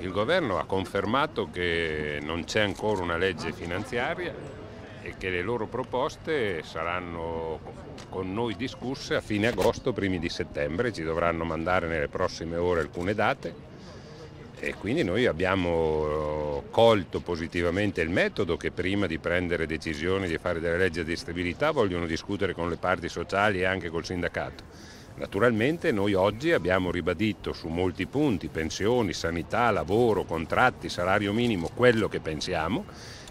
Il governo ha confermato che non c'è ancora una legge finanziaria e che le loro proposte saranno con noi discusse a fine agosto, primi di settembre, ci dovranno mandare nelle prossime ore alcune date e quindi noi abbiamo eh, colto positivamente il metodo che prima di prendere decisioni di fare delle leggi di stabilità vogliono discutere con le parti sociali e anche col sindacato Naturalmente noi oggi abbiamo ribadito su molti punti, pensioni, sanità, lavoro, contratti, salario minimo, quello che pensiamo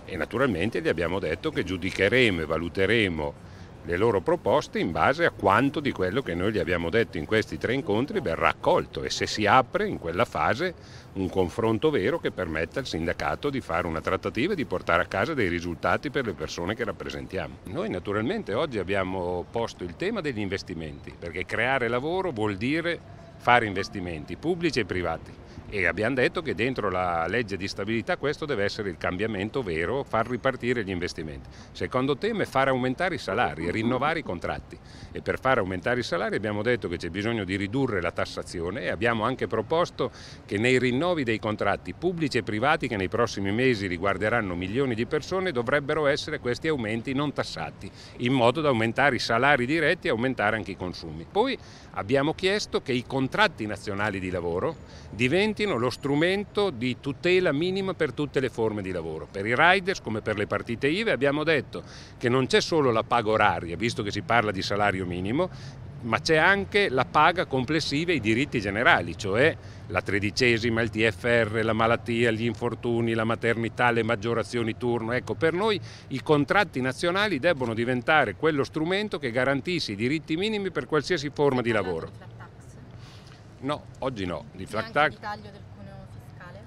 e naturalmente gli abbiamo detto che giudicheremo e valuteremo le loro proposte in base a quanto di quello che noi gli abbiamo detto in questi tre incontri verrà accolto e se si apre in quella fase un confronto vero che permetta al sindacato di fare una trattativa e di portare a casa dei risultati per le persone che rappresentiamo. Noi naturalmente oggi abbiamo posto il tema degli investimenti perché creare lavoro vuol dire fare investimenti pubblici e privati e abbiamo detto che dentro la legge di stabilità questo deve essere il cambiamento vero, far ripartire gli investimenti. Secondo tema è far aumentare i salari, rinnovare i contratti e per far aumentare i salari abbiamo detto che c'è bisogno di ridurre la tassazione e abbiamo anche proposto che nei rinnovi dei contratti pubblici e privati che nei prossimi mesi riguarderanno milioni di persone dovrebbero essere questi aumenti non tassati in modo da aumentare i salari diretti e aumentare anche i consumi. Poi abbiamo chiesto che i contratti nazionali di lavoro diventino diventino lo strumento di tutela minima per tutte le forme di lavoro. Per i riders come per le partite IVE abbiamo detto che non c'è solo la paga oraria, visto che si parla di salario minimo, ma c'è anche la paga complessiva e i diritti generali, cioè la tredicesima, il TFR, la malattia, gli infortuni, la maternità, le maggiorazioni turno. Ecco, per noi i contratti nazionali debbono diventare quello strumento che garantisce i diritti minimi per qualsiasi forma di lavoro. No, oggi no. Di flat tax... Il taglio del cuneo fiscale?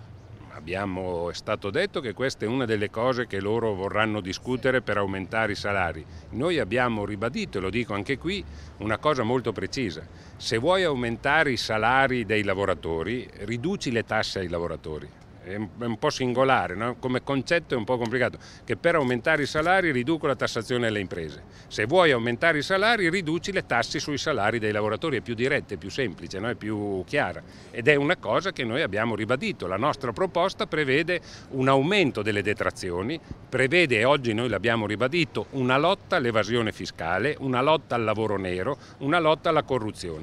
Abbiamo, è stato detto che questa è una delle cose che loro vorranno discutere per aumentare i salari. Noi abbiamo ribadito, e lo dico anche qui, una cosa molto precisa. Se vuoi aumentare i salari dei lavoratori, riduci le tasse ai lavoratori è un po' singolare, no? come concetto è un po' complicato, che per aumentare i salari riduco la tassazione alle imprese. Se vuoi aumentare i salari riduci le tasse sui salari dei lavoratori, è più diretta, è più semplice, no? è più chiara ed è una cosa che noi abbiamo ribadito. La nostra proposta prevede un aumento delle detrazioni, prevede, e oggi noi l'abbiamo ribadito, una lotta all'evasione fiscale, una lotta al lavoro nero, una lotta alla corruzione.